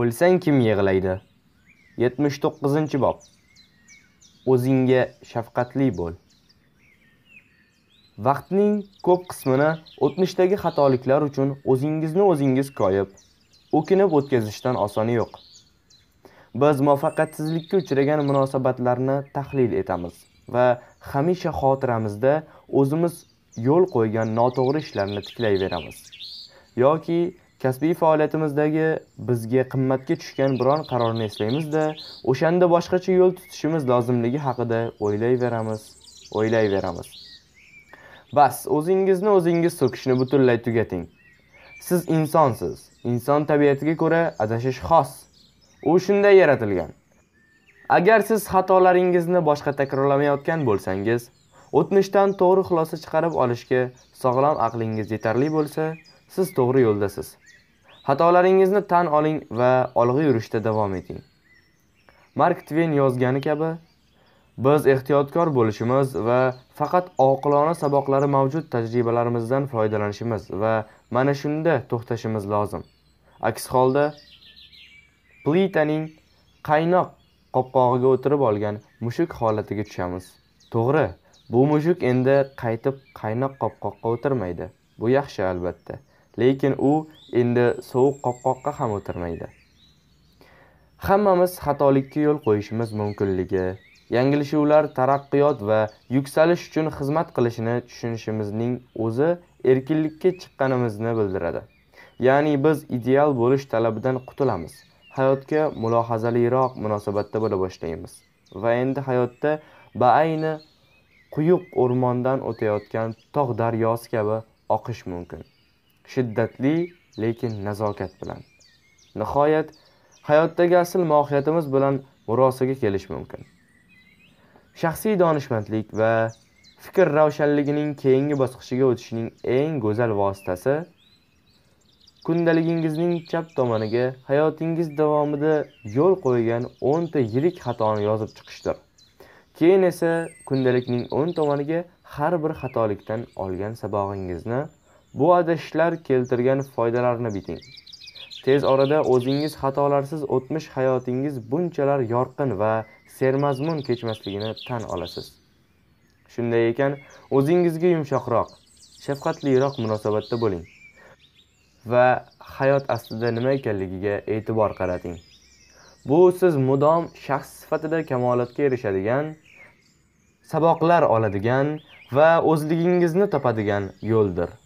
O'lsang kim yig'laydi? 79-bob. O'zingga shafqatli bo'l. Vaqtning ko'p qismini o'tmishdagi xatoliklar uchun o'zingizni o'zingiz koyib, o'kinib o'tkazishdan osoni yo'q. Biz muvaffaqiyatsizlikka uchragan munosabatlarni tahlil etamiz va hamisha xotiramizda o'zimiz yo'l qo'ygan noto'g'ri ishlarni tiklayveramiz. yoki kasbiy faoliyatimizdagi bizga qimmatga tushgan biron qarorni eslaymizda o'shanda boshqacha yo'l tutishimiz lozimligi haqida o'ylayveramiz o'ylayveramiz bas o'zingizni o'zingiz so'kishni butunlay tugating siz insonsiz inson tabiatiga ko'ra adashish xos u shunday yaratilgan agar siz xatolaringizni boshqa takrorlamayotgan bo'lsangiz o'tmishdan to'g'ri xulosa chiqarib olishga sog'lom aqlingiz yetarli bo'lsa siz to'g'ri yo'ldasiz Xatolaringizni tan oling va olg'a yurishda davom eting. Mark Twain yozgani kabi biz ehtiyotkor bo'lishimiz va faqat oqilona saboqlari mavjud tajribalarimizdan foydalanishimiz va mana shunda to'xtashimiz lozim. Aks holda plitaning qaynoq qopqog'iga o'tirib olgan mushuk holatiga tushamiz. To'g'ri, bu mushuk endi qaytib qaynoq qopqoqqa o'tirmaydi. Bu yaxshi albatta. lekin u endi sovuq qopqoqqa ham o'tirmaydi hammamiz xatolikka yo'l qo'yishimiz mumkinligi yanglishuvlar taraqqiyot va yuksalish uchun xizmat qilishini tushunishimizning o'zi erkinlikka chiqqanimizni bildiradi ya'ni biz ideal bo'lish talabidan qutulamiz hayotga mulohazaliroq munosabatda bo'la boshlaymiz va endi hayotda baayni quyuq o'rmondan o'tayotgan tog' daryosi kabi oqish mumkin shiddatli lekin nazokat bilan nihoyat hayotdagi asl mohiyatimiz bilan murosaga kelish mumkin shaxsiy donishmandlik va fikr ravshanligining keyingi bosqichiga o'tishning eng go'zal vositasi kundaligingizning chap tomoniga hayotingiz davomida yo'l qo'ygan o'nta yirik xatoni yozib chiqishdir keyin esa kundalikning o'ng tomoniga har bir xatolikdan olgan sabog'ingizni Bu adashishlar keltirgan foydalarni biting. Tez orada o'zingiz xatolarsiz o'tmish hayotingiz bunchalar yorqin va sermazmun kechmasligini tan olasiz. Shunday ekan, o'zingizga yumshoqroq, shafqatliroq munosabatda bo'ling va hayot aslida nima ekanligiga e'tibor qarating. Bu siz mudom shaxs sifatida kamolatga erishadigan, saboqlar oladigan va o'zligingizni topadigan yo'ldir.